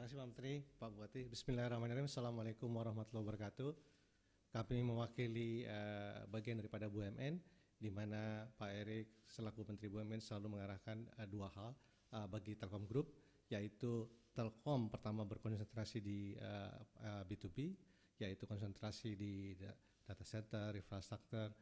Terima kasih Pak Menteri, Pak Bupati. Bismillahirrahmanirrahim. Assalamualaikum warahmatullahi wabarakatuh. Kami mewakili uh, bagian daripada BUMN, di mana Pak Erik selaku Menteri BUMN selalu mengarahkan uh, dua hal uh, bagi Telkom Group, yaitu Telkom pertama berkonsentrasi di uh, uh, B2B, yaitu konsentrasi di data center, infrastruktur,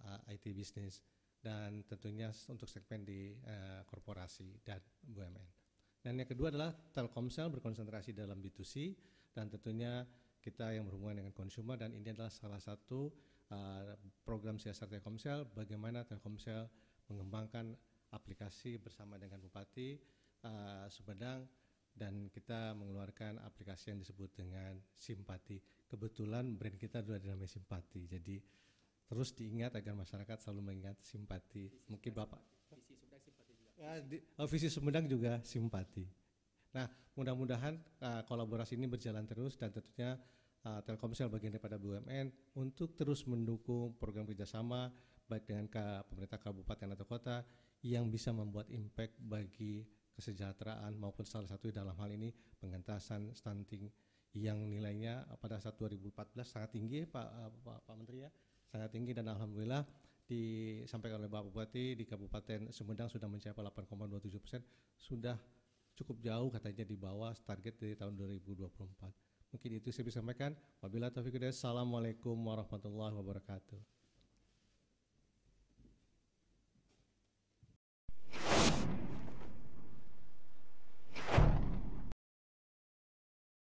uh, IT business, dan tentunya untuk segmen di uh, korporasi dan BUMN. Dan yang kedua adalah Telkomsel berkonsentrasi dalam B2C dan tentunya kita yang berhubungan dengan konsumer dan ini adalah salah satu uh, program CSR Telkomsel bagaimana Telkomsel mengembangkan aplikasi bersama dengan Bupati uh, Sumedang dan kita mengeluarkan aplikasi yang disebut dengan Simpati. Kebetulan brand kita dulu dinamai Simpati. Jadi terus diingat agar masyarakat selalu mengingat Simpati. Mungkin Bapak Ya, di, oh, visi Sumedang juga simpati. Nah, mudah-mudahan uh, kolaborasi ini berjalan terus dan tentunya uh, Telkomsel bagian daripada BUMN untuk terus mendukung program kerjasama baik dengan ke pemerintah kabupaten atau kota yang bisa membuat impact bagi kesejahteraan maupun salah satu dalam hal ini pengentasan stunting yang nilainya pada saat 2014 sangat tinggi Pak Pak, Pak Menteri ya sangat tinggi dan alhamdulillah disampaikan oleh Bapak Bupati di Kabupaten Sumedang sudah mencapai 8,27 persen, sudah cukup jauh katanya di bawah target dari tahun 2024. Mungkin itu saya bisa sampaikan. Wabillahi taufiq Assalamualaikum warahmatullahi wabarakatuh.